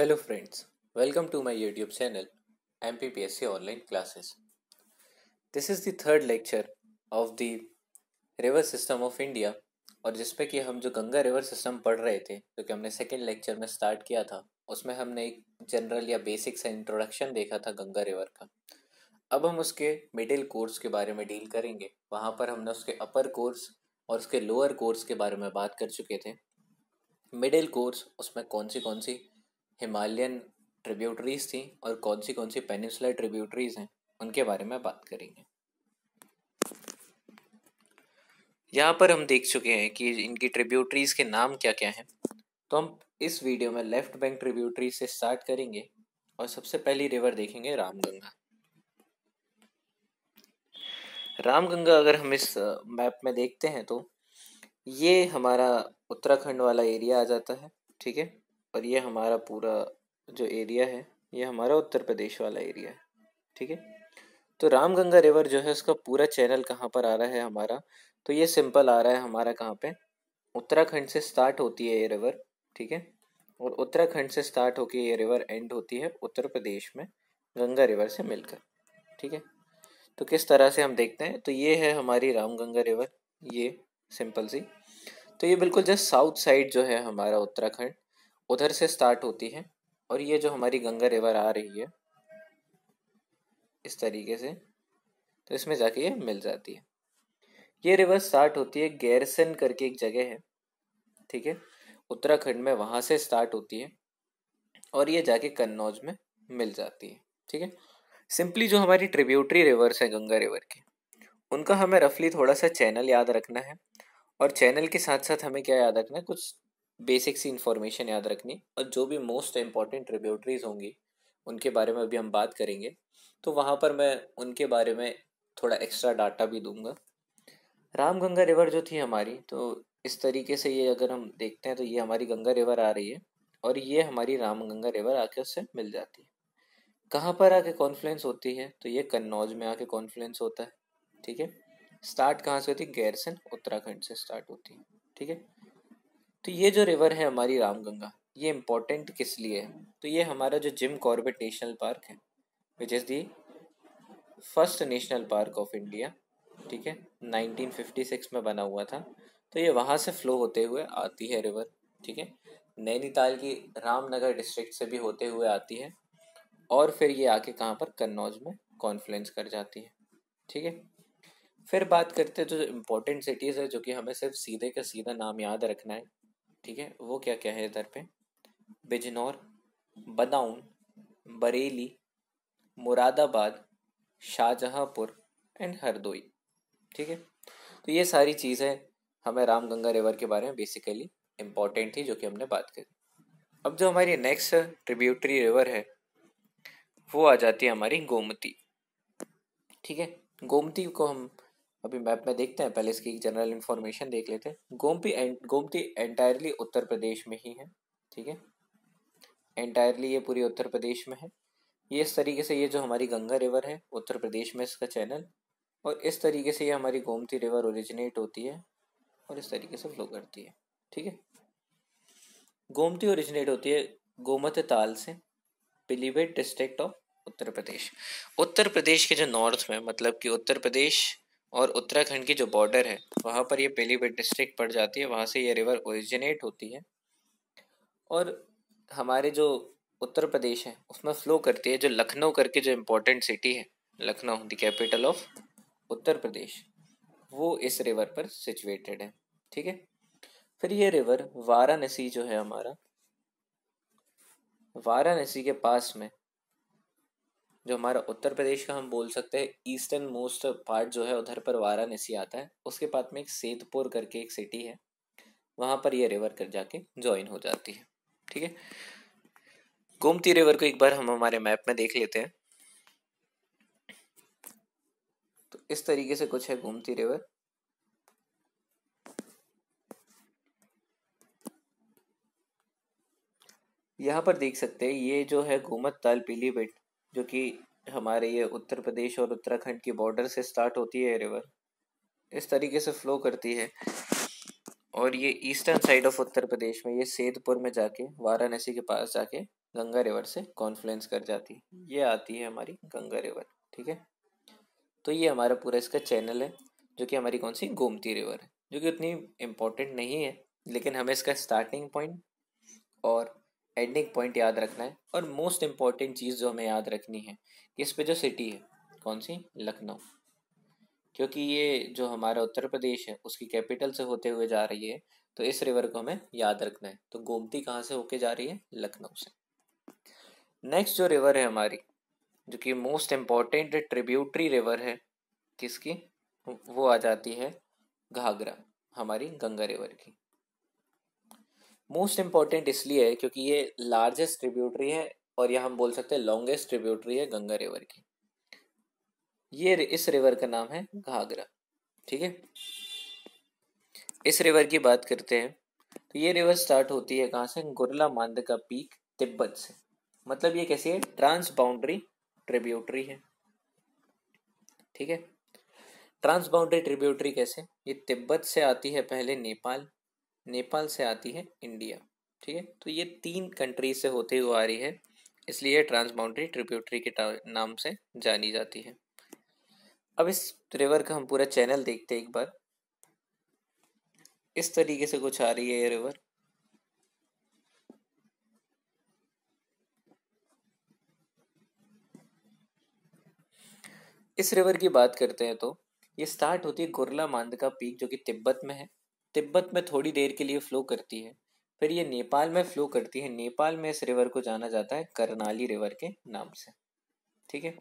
Hello friends, welcome to my P channel MPPSC online classes this is the third lecture of the river system of India और जिसमें कि हम जो Ganga river system पढ़ रहे थे जो कि हमने सेकेंड लेक्चर में स्टार्ट किया था उसमें हमने एक जनरल या बेसिक सा इंट्रोडक्शन देखा था गंगा रिवर का अब हम उसके मिडिल कोर्स के बारे में डील करेंगे वहाँ पर हमने उसके अपर कोर्स और उसके लोअर कोर्स के बारे में बात कर चुके थे मिडिल कोर्स उसमें कौन सी कौन सी हिमालयन ट्रिब्यूटरीज थी और कौन सी कौन सी पेनिसुलर ट्रिब्यूटरीज हैं उनके बारे में बात करेंगे यहाँ पर हम देख चुके हैं कि इनकी ट्रिब्यूटरीज के नाम क्या क्या हैं तो हम इस वीडियो में लेफ्ट बैंक ट्रिब्यूटरी से स्टार्ट करेंगे और सबसे पहली रिवर देखेंगे रामगंगा रामगंगा अगर हम इस मैप में देखते हैं तो ये हमारा उत्तराखंड वाला एरिया आ जाता है ठीक है और ये हमारा पूरा जो एरिया है ये हमारा उत्तर प्रदेश वाला एरिया है ठीक है तो रामगंगा रिवर जो है उसका पूरा चैनल कहाँ पर आ रहा है हमारा तो ये सिंपल आ रहा है हमारा कहाँ पे उत्तराखंड से स्टार्ट होती है ये रिवर ठीक है और उत्तराखंड से स्टार्ट होकर ये रिवर एंड होती है उत्तर प्रदेश में गंगा रिवर से मिलकर ठीक है तो किस तरह से हम देखते हैं तो ये है हमारी रामगंगा रिवर ये सिंपल सी तो ये बिल्कुल जस्ट साउथ साइड जो है हमारा उत्तराखंड उधर से स्टार्ट होती है और ये जो हमारी गंगा रिवर आ रही है इस तरीके से तो इसमें जाके ये मिल जाती है ये रिवर स्टार्ट होती है गैरसन करके एक जगह है ठीक है उत्तराखंड में वहाँ से स्टार्ट होती है और ये जाके कन्नौज में मिल जाती है ठीक है सिंपली जो हमारी ट्रिब्यूटरी रिवर्स हैं गंगा रिवर की उनका हमें रफली थोड़ा सा चैनल याद रखना है और चैनल के साथ साथ हमें क्या याद रखना है कुछ बेसिक सी इन्फॉर्मेशन याद रखनी और जो भी मोस्ट इम्पॉर्टेंट ट्रिब्यूटरीज होंगी उनके बारे में अभी हम बात करेंगे तो वहाँ पर मैं उनके बारे में थोड़ा एक्स्ट्रा डाटा भी दूंगा रामगंगा रिवर जो थी हमारी तो इस तरीके से ये अगर हम देखते हैं तो ये हमारी गंगा रिवर आ रही है और ये हमारी रामगंगा रिवर आके उससे मिल जाती है कहाँ पर आके कॉन्फ्लुएंस होती है तो ये कन्नौज में आके कॉन्फ्लुएंस होता है ठीक है स्टार्ट कहाँ से होती है गैरसन उत्तराखंड से स्टार्ट होती है ठीक है तो ये जो रिवर है हमारी रामगंगा ये इम्पोर्टेंट किस लिए है तो ये हमारा जो जिम कॉर्बेट नेशनल पार्क है which is the first national park of India ठीक है 1956 में बना हुआ था तो ये वहाँ से फ्लो होते हुए आती है रिवर ठीक है नैनीताल की रामनगर डिस्ट्रिक्ट से भी होते हुए आती है और फिर ये आके कहाँ पर कन्नौज में कॉन्फ्लुएंस कर जाती है ठीक है फिर बात करते हैं जो इम्पोर्टेंट सिटीज़ है जो कि हमें सिर्फ सीधे का सीधा नाम याद रखना है ठीक है वो क्या क्या है इधर पे बिजनौर बदाऊन बरेली मुरादाबाद शाहजहाँपुर एंड हरदोई ठीक है तो ये सारी चीज़ें हमें रामगंगा रिवर के बारे में बेसिकली इम्पॉर्टेंट थी जो कि हमने बात करी अब जो हमारी नेक्स्ट ट्रिब्यूटरी रिवर है वो आ जाती है हमारी गोमती ठीक है गोमती को हम अभी मैप में देखते हैं पहले इसकी जनरल इन्फॉर्मेशन देख लेते हैं गोमती गोमती एंटायरली उत्तर प्रदेश में ही है ठीक है एंटायरली ये पूरी उत्तर प्रदेश में है ये इस तरीके से ये जो हमारी गंगा रिवर है उत्तर प्रदेश में इसका चैनल और इस तरीके से ये हमारी गोमती रिवर ओरिजिनेट होती है और इस तरीके से फ्लो करती है ठीक है गोमती ओरिजिनेट होती है गोमत ताल से पीलीभीत डिस्ट्रिक्ट ऑफ उत्तर प्रदेश उत्तर प्रदेश के जो नॉर्थ में मतलब कि उत्तर प्रदेश और उत्तराखंड की जो बॉर्डर है वहाँ पर ये पीलीभीत डिस्ट्रिक्ट पड़ जाती है वहाँ से ये रिवर ओरिजिनेट होती है और हमारे जो उत्तर प्रदेश है उसमें फ्लो करती है जो लखनऊ करके जो इम्पोर्टेंट सिटी है Lucknow the capital of Uttar Pradesh वो इस रिवर पर सिचुएटेड है ठीक है फिर ये रिवर वाराणसी जो है हमारा वाराणसी के पास में जो हमारा उत्तर प्रदेश का हम बोल सकते हैं ईस्टर्न मोस्ट पार्ट जो है उधर पर वाराणसी आता है उसके बाद में एक सेतपुर करके एक सिटी है वहाँ पर ये रिवर कर जाके ज्वाइन हो जाती है ठीक है गोमती रिवर को एक बार हम हमारे मैप में देख लेते हैं तो इस तरीके से कुछ है गोमती रिवर यहाँ पर देख सकते हैं ये जो है गोमत ताल पीलीभीत जो कि हमारे ये उत्तर प्रदेश और उत्तराखंड की बॉर्डर से स्टार्ट होती है रिवर इस तरीके से फ्लो करती है और ये eastern side of Uttar Pradesh में ये सेदपुर में जाके वाराणसी के पास जाके गंगा रिवर से कॉन्फ्लुएंस कर जाती है ये आती है हमारी गंगा रिवर ठीक है तो ये हमारा पूरा इसका चैनल है जो कि हमारी कौन सी गोमती रिवर है जो कि उतनी इम्पोर्टेंट नहीं है लेकिन हमें इसका स्टार्टिंग पॉइंट और एंडिंग पॉइंट याद रखना है और मोस्ट इम्पॉर्टेंट चीज़ जो हमें याद रखनी है इस पे जो सिटी है कौन सी लखनऊ क्योंकि ये जो हमारा उत्तर प्रदेश है उसकी कैपिटल से होते हुए जा रही है तो इस रिवर को हमें याद रखना है तो गोमती कहाँ से होके जा रही है लखनऊ से नेक्स्ट जो रिवर है हमारी जो कि मोस्ट इम्पॉर्टेंट ट्रिब्यूटरी रिवर है किसकी वो आ जाती है घाघरा हमारी गंगा रिवर की मोस्ट इम्पॉर्टेंट इसलिए है क्योंकि ये लार्जेस्ट ट्रिब्यूटरी है और यह हम बोल सकते हैं लॉन्गेस्ट ट्रिब्यूटरी है गंगा रिवर की ये इस रिवर का नाम है घाघरा ठीक है इस रिवर की बात करते हैं तो ये रिवर स्टार्ट होती है कहाँ से गुरला मांद का पीक तिब्बत से मतलब ये कैसी है ट्रांस बाउंड्री ट्रिब्यूटरी है ठीक है ट्रांस बाउंड्री ट्रिब्यूटरी कैसे ये तिब्बत से आती है पहले नेपाल नेपाल से आती है इंडिया ठीक है तो ये तीन कंट्री से होते हुए आ रही है इसलिए ट्रांस बाउंड्री ट्रिब्यूटरी के नाम से जानी जाती है अब इस रिवर का हम पूरा चैनल देखते हैं एक बार इस तरीके से कुछ आ रही है ये रिवर इस रिवर की बात करते हैं तो ये स्टार्ट होती है गुरला मांद का पीक जो कि तिब्बत में है तिब्बत में थोड़ी देर के लिए फ्लो करती है फिर ये नेपाल में फ्लो करती है नेपाल में इस रिवर को जाना जाता है करनाली रिवर के नाम से ठीक है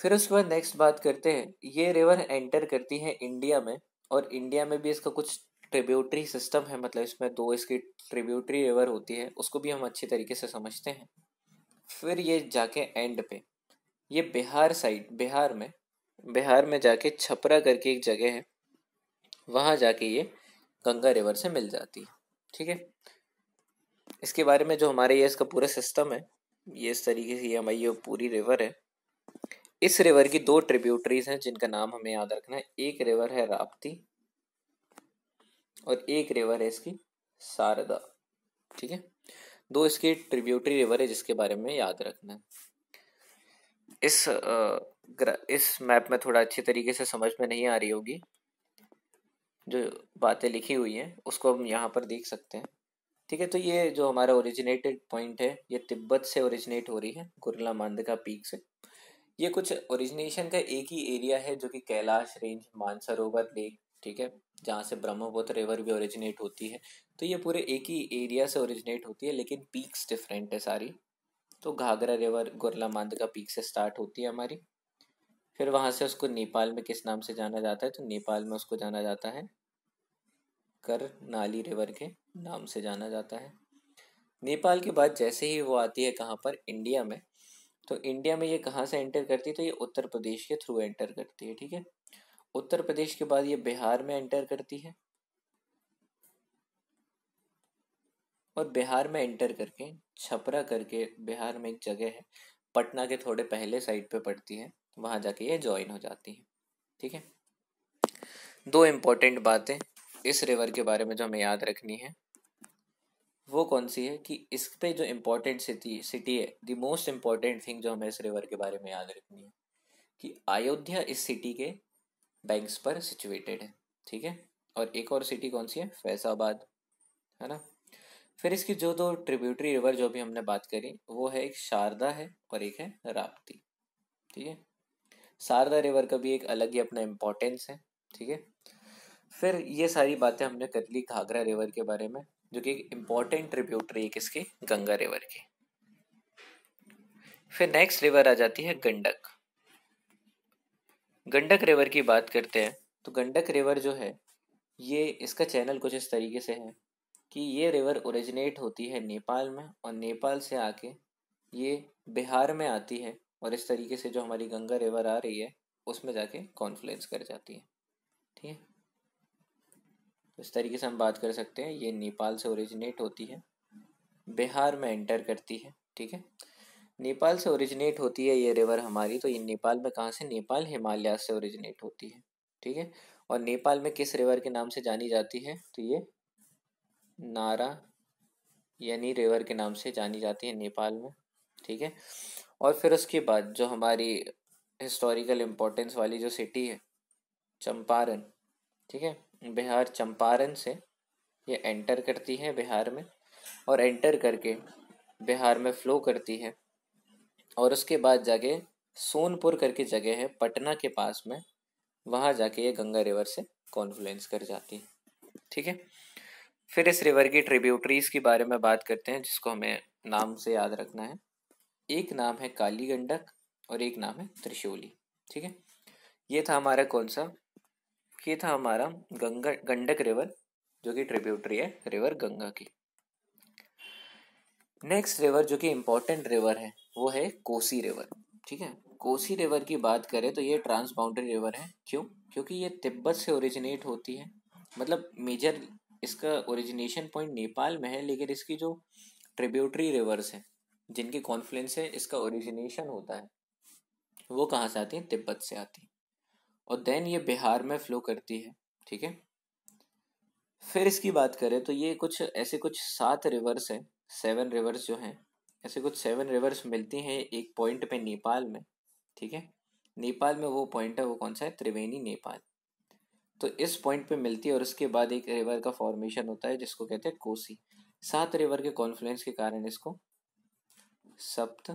फिर उसके बाद नेक्स्ट बात करते हैं ये रिवर एंटर करती है इंडिया में और इंडिया में भी इसका कुछ ट्रिब्यूटरी सिस्टम है मतलब इसमें दो इसकी ट्रिब्यूटरी रिवर होती है उसको भी हम अच्छे तरीके से समझते हैं फिर ये जाके एंड पे ये बिहार साइड बिहार में बिहार में जाके छपरा करके एक जगह है वहाँ जाके ये गंगा रिवर से मिल जाती है ठीक है इसके बारे में जो हमारे ये इसका पूरा सिस्टम है ये इस तरीके से ये हमारी ये पूरी रिवर है इस रिवर की दो ट्रिब्यूटरीज हैं जिनका नाम हमें याद रखना है एक रिवर है राप्ती और एक रिवर है इसकी शारदा ठीक है दो इसकी ट्रिब्यूटरी रिवर है जिसके बारे में याद रखना है इस इस मैप में थोड़ा अच्छे तरीके से समझ में नहीं आ रही होगी जो बातें लिखी हुई हैं उसको हम यहाँ पर देख सकते हैं ठीक है तो ये जो हमारा ओरिजिनेटेड पॉइंट है ये तिब्बत से ओरिजिनेट हो रही है कुरला मांदका पीक से ये कुछ ओरिजिनेशन का एक ही एरिया है जो कि कैलाश रेंज मानसरोवर लेक ठीक है जहाँ से ब्रह्मपुत्र रिवर भी ओरिजिनेट होती है तो ये पूरे एक ही एरिया से ओरिजिनेट होती है लेकिन पीक्स डिफरेंट है सारी तो घाघरा रिवर गुरला मांदका पीक से स्टार्ट होती है हमारी फिर वहाँ से उसको नेपाल में किस नाम से जाना जाता है तो नेपाल में उसको जाना जाता है करनाली रिवर के नाम से जाना जाता है नेपाल के बाद जैसे ही वो आती है कहाँ पर इंडिया में तो इंडिया में ये कहाँ से एंटर करती है तो ये उत्तर प्रदेश के थ्रू एंटर करती है ठीक है उत्तर प्रदेश के बाद ये बिहार में एंटर करती है और बिहार में एंटर करके छपरा करके बिहार में एक जगह है पटना के थोड़े पहले साइड पे पड़ती है वहाँ जाके ये ज्वाइन हो जाती है ठीक है दो इम्पोर्टेंट बातें इस रिवर के बारे में जो हमें याद रखनी है वो कौन सी है कि इस पे जो इम्पोर्टेंट सिटी सिटी है द मोस्ट इम्पॉर्टेंट थिंग जो हमें इस रिवर के बारे में याद रखनी है कि अयोध्या इस सिटी के बैंक्स पर सिचुएटेड है ठीक है और एक और सिटी कौन सी है फैजाबाद है ना फिर इसकी जो दो ट्रिब्यूटरी रिवर जो भी हमने बात करी वो है एक शारदा है और एक है राप्ती ठीक है शारदा रिवर का भी एक अलग ही अपना इम्पोर्टेंस है ठीक है फिर ये सारी बातें हमने कर ली घाघरा रिवर के बारे में जो कि एक इम्पॉर्टेंट ट्रिब्यूटरी है किसकी गंगा रिवर की फिर नेक्स्ट रिवर आ जाती है गंडक गंडक रिवर की बात करते हैं तो गंडक रिवर जो है ये इसका चैनल कुछ इस तरीके से है कि ये रिवर ओरिजिनेट होती है नेपाल में और नेपाल से आके ये बिहार में आती है और इस तरीके से जो हमारी गंगा रिवर आ रही है उसमें जाके कॉन्फ्लुएंस कर जाती है ठीक है इस तरीके से हम बात कर सकते हैं ये नेपाल से ओरिजिनेट होती है बिहार में एंटर करती है ठीक है नेपाल से ओरिजिनेट होती है ये रिवर हमारी तो ये नेपाल में कहाँ से नेपाल हिमालय से ओरिजिनेट होती है ठीक है और नेपाल में किस रिवर के नाम से जानी जाती है तो ये नारा यानी रिवर के नाम से जानी जाती है नेपाल में ठीक है और फिर उसके बाद जो हमारी हिस्टोरिकल इम्पोर्टेंस वाली जो सिटी है चंपारण ठीक है बिहार चंपारण से ये एंटर करती है बिहार में और एंटर करके बिहार में फ्लो करती है और उसके बाद जाके सोनपुर करके जगह है पटना के पास में वहाँ जाके ये गंगा रिवर से कॉन्फ्लुएंस कर जाती है ठीक है फिर इस रिवर की ट्रिब्यूटरीज के बारे में बात करते हैं जिसको हमें नाम से याद रखना है एक नाम है काली गंडक और एक नाम है त्रिशूली ठीक है ये था हमारा कौन सा ये था हमारा गंगा गंडक रिवर जो कि ट्रिब्यूटरी है रिवर गंगा की नेक्स्ट रिवर जो कि इम्पोर्टेंट रिवर है वो है कोसी रिवर ठीक है कोसी रिवर की बात करें तो ये ट्रांस रिवर है क्यों क्योंकि ये तिब्बत से ओरिजिनेट होती है मतलब मेजर इसका ओरिजिनेशन पॉइंट नेपाल में है लेकिन इसकी जो ट्रिब्यूटरी रिवर्स हैं जिनकी कॉन्फ्लुएंस है इसका ओरिजिनेशन होता है वो कहाँ से आती हैं तिब्बत से आती हैं और देन ये बिहार में फ्लो करती है ठीक है फिर इसकी बात करें तो ये कुछ ऐसे कुछ सात रिवर्स हैं सेवन रिवर्स जो हैं ऐसे कुछ सेवन रिवर्स मिलती हैं एक पॉइंट पे नेपाल में ठीक है नेपाल में वो पॉइंट है वो कौन सा है त्रिवेणी नेपाल तो इस पॉइंट पे मिलती है और उसके बाद एक रिवर का फॉर्मेशन होता है जिसको कहते हैं कोसी सात रिवर के कॉन्फ्लुएंस के कारण इसको सप्त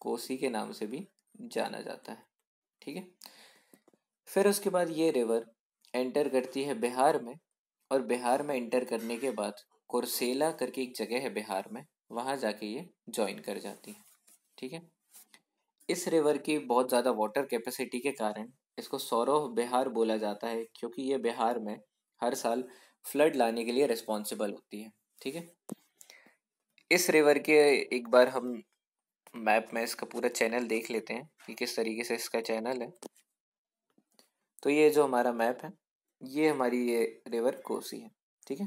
कोसी के नाम से भी जाना जाता है ठीक है फिर उसके बाद ये रिवर एंटर करती है बिहार में और बिहार में एंटर करने के बाद कुरसेला करके एक जगह है बिहार में वहां जाके ये ज्वाइन कर जाती है ठीक है इस रिवर की बहुत ज़्यादा वाटर कैपेसिटी के कारण इसको सौरव बिहार बोला जाता है क्योंकि ये बिहार में हर साल फ्लड लाने के लिए रिस्पॉन्सिबल होती है ठीक है इस रिवर के एक बार हम मैप में इसका पूरा चैनल देख लेते हैं कि किस तरीके से इसका चैनल है तो ये जो हमारा मैप है ये हमारी ये रिवर कोसी है ठीक है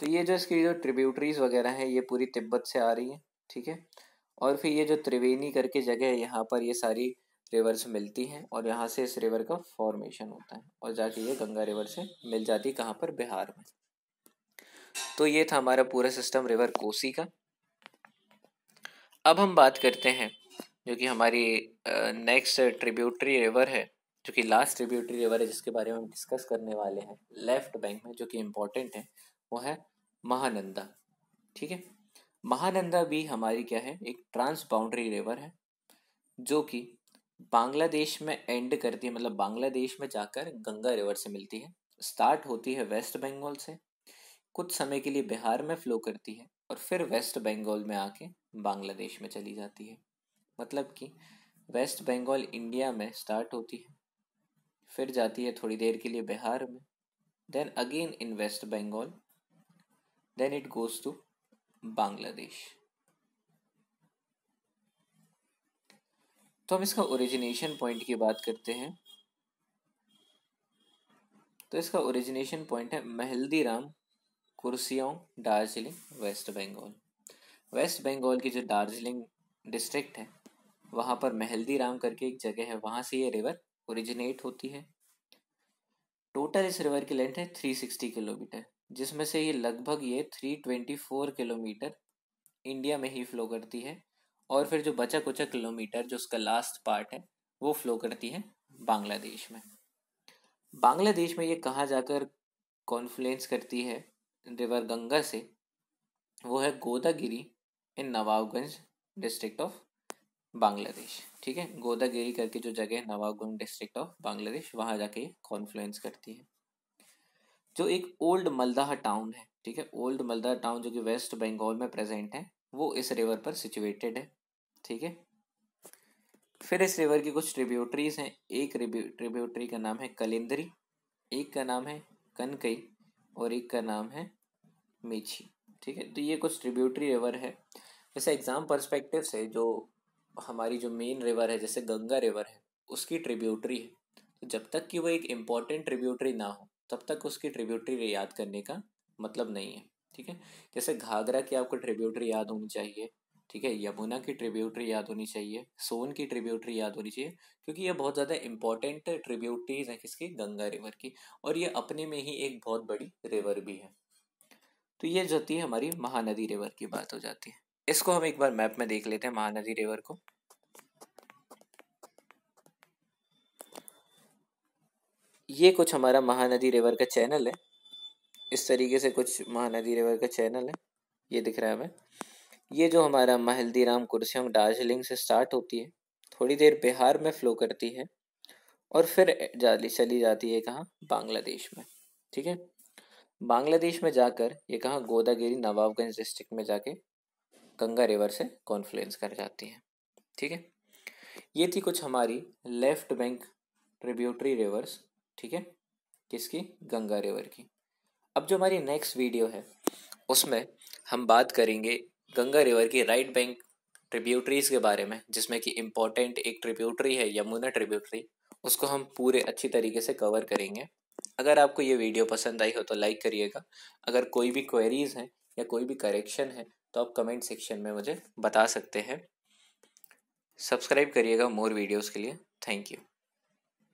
तो ये जो इसकी जो ट्रिब्यूटरीज वगैरह हैं ये पूरी तिब्बत से आ रही है ठीक है और फिर ये जो त्रिवेणी करके जगह है यहाँ पर ये सारी रिवर्स मिलती हैं और यहाँ से इस रिवर का फॉर्मेशन होता है और जाके ये गंगा रिवर से मिल जाती है कहाँ पर बिहार में तो ये था हमारा पूरा सिस्टम रिवर कोसी का अब हम बात करते हैं जो कि हमारी नेक्स्ट ट्रिब्यूटरी रिवर है जो कि लास्ट ट्रिब्यूटरी रिवर है जिसके बारे में हम डिस्कस करने वाले हैं लेफ्ट बैंक में जो कि इम्पोर्टेंट है वो है महानंदा ठीक है महानंदा भी हमारी क्या है एक ट्रांस बाउंड्री रिवर है जो कि बांग्लादेश में एंड करती है मतलब बांग्लादेश में जाकर गंगा रिवर से मिलती है स्टार्ट होती है वेस्ट बंगाल से कुछ समय के लिए बिहार में फ्लो करती है और फिर वेस्ट बंगाल में आके बांग्लादेश में चली जाती है मतलब कि वेस्ट बंगाल इंडिया में स्टार्ट होती है फिर जाती है थोड़ी देर के लिए बिहार में then again in West Bengal then it goes to Bangladesh तो हम इसका ओरिजिनेशन पॉइंट की बात करते हैं तो इसका ओरिजिनेशन पॉइंट है राम कुर्सियों दार्जिलिंग वेस्ट बंगाल वेस्ट बंगाल की जो दार्जिलिंग डिस्ट्रिक्ट है वहाँ पर राम करके एक जगह है वहां से ये रिवर ओरिजिनेट होती है टोटल इस रिवर की लेंथ है 360 किलोमीटर जिसमें से ये लगभग ये 324 किलोमीटर इंडिया में ही फ्लो करती है और फिर जो बचा कुचा किलोमीटर जो उसका लास्ट पार्ट है वो फ्लो करती है बांग्लादेश में बांग्लादेश में ये कहाँ जाकर कॉन्फ्लुएंस करती है रिवर गंगा से वो है Godagiri in Nawabganj district of Bangladesh ठीक है गोदागिरी करके जो जगह है नवाबगंज डिस्ट्रिक्ट ऑफ बांग्लादेश वहाँ जाके कॉन्फ्लुएंस करती है जो एक ओल्ड मलदाह टाउन है ठीक है ओल्ड मलदाह टाउन जो कि वेस्ट बंगाल में प्रेजेंट है वो इस रिवर पर सिचुएटेड है ठीक है फिर इस रिवर की कुछ ट्रिब्यूटरीज हैं एक ट्रिब्यूटरी का नाम है कलिंदरी एक का नाम है कनकई और एक का नाम है मेची ठीक है तो ये कुछ ट्रिब्यूटरी रिवर है जैसे एग्ज़ाम परस्पेक्टिव से जो हमारी जो मेन रिवर है जैसे गंगा रिवर है उसकी ट्रिब्यूटरी है तो जब तक कि वो एक इम्पॉर्टेंट ट्रिब्यूटरी ना हो तब तक उसकी ट्रिब्यूटरी याद करने का मतलब नहीं है ठीक है जैसे घाघरा की आपको ट्रिब्यूटरी याद होनी चाहिए ठीक है यमुना की ट्रिब्यूटरी याद होनी चाहिए सोन की ट्रिब्यूटरी याद होनी चाहिए क्योंकि ये बहुत ज़्यादा इंपॉर्टेंट ट्रिब्यूटरीज हैं किसकी गंगा रिवर की और ये अपने में ही एक बहुत बड़ी रिवर भी है तो ये जो है हमारी महानदी रिवर की बात हो जाती है इसको हम एक बार मैप में देख लेते हैं महानदी रिवर को ये कुछ हमारा महानदी रिवर का चैनल है इस तरीके से कुछ महानदी रिवर का चैनल है ये दिख रहा है हमें ये जो हमारा महल्दीराम कुर्सियों दार्जिलिंग से स्टार्ट होती है थोड़ी देर बिहार में फ्लो करती है और फिर जाली चली जाती है कहाँ बांग्लादेश में ठीक है बांग्लादेश में जाकर ये कहाँ गोदागिरी नवाबगंज डिस्ट्रिक्ट में जाके गंगा रिवर से कॉन्फ्लुएंस कर जाती है ठीक है ये थी कुछ हमारी लेफ्ट बैंक ट्रिब्यूटरी रिवर्स ठीक है किसकी गंगा रिवर की अब जो हमारी नेक्स्ट वीडियो है उसमें हम बात करेंगे गंगा रिवर की राइट बैंक ट्रिब्यूटरीज के बारे में जिसमें कि इम्पोर्टेंट एक ट्रिब्यूटरी है यमुना ट्रिब्यूटरी उसको हम पूरे अच्छी तरीके से कवर करेंगे अगर आपको ये वीडियो पसंद आई हो तो लाइक करिएगा अगर कोई भी क्वेरीज हैं या कोई भी करेक्शन है तो आप कमेंट सेक्शन में मुझे बता सकते हैं सब्सक्राइब करिएगा मोर वीडियोज़ के लिए थैंक यू